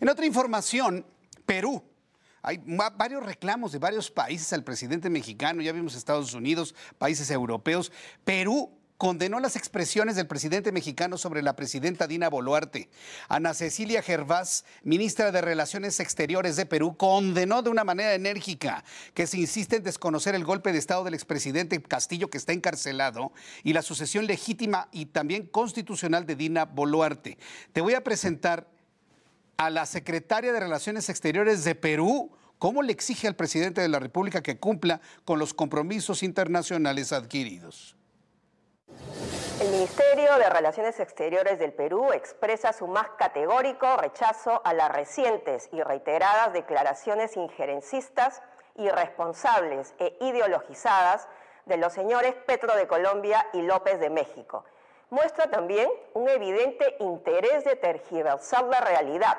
En otra información, Perú. Hay varios reclamos de varios países al presidente mexicano, ya vimos Estados Unidos, países europeos. Perú condenó las expresiones del presidente mexicano sobre la presidenta Dina Boluarte. Ana Cecilia Gervás, ministra de Relaciones Exteriores de Perú, condenó de una manera enérgica que se insiste en desconocer el golpe de Estado del expresidente Castillo, que está encarcelado, y la sucesión legítima y también constitucional de Dina Boluarte. Te voy a presentar a la secretaria de Relaciones Exteriores de Perú, ¿cómo le exige al presidente de la República que cumpla con los compromisos internacionales adquiridos? El Ministerio de Relaciones Exteriores del Perú expresa su más categórico rechazo a las recientes y reiteradas declaraciones injerencistas, irresponsables e ideologizadas de los señores Petro de Colombia y López de México. Muestra también un evidente interés de tergiversar la realidad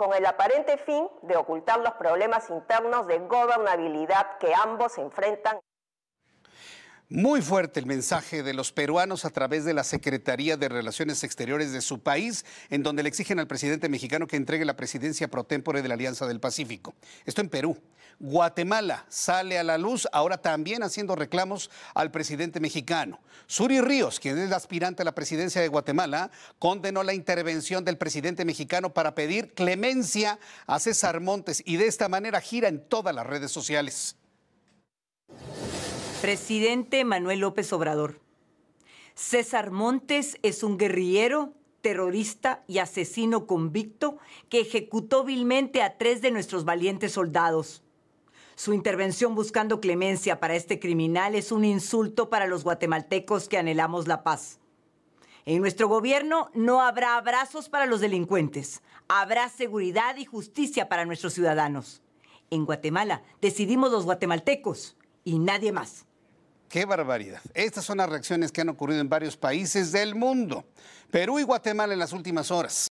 con el aparente fin de ocultar los problemas internos de gobernabilidad que ambos enfrentan. Muy fuerte el mensaje de los peruanos a través de la Secretaría de Relaciones Exteriores de su país, en donde le exigen al presidente mexicano que entregue la presidencia pro de la Alianza del Pacífico. Esto en Perú. Guatemala sale a la luz, ahora también haciendo reclamos al presidente mexicano. Suri Ríos, quien es aspirante a la presidencia de Guatemala, condenó la intervención del presidente mexicano para pedir clemencia a César Montes y de esta manera gira en todas las redes sociales. Presidente Manuel López Obrador. César Montes es un guerrillero, terrorista y asesino convicto que ejecutó vilmente a tres de nuestros valientes soldados. Su intervención buscando clemencia para este criminal es un insulto para los guatemaltecos que anhelamos la paz. En nuestro gobierno no habrá abrazos para los delincuentes, habrá seguridad y justicia para nuestros ciudadanos. En Guatemala decidimos los guatemaltecos y nadie más. Qué barbaridad. Estas son las reacciones que han ocurrido en varios países del mundo. Perú y Guatemala en las últimas horas.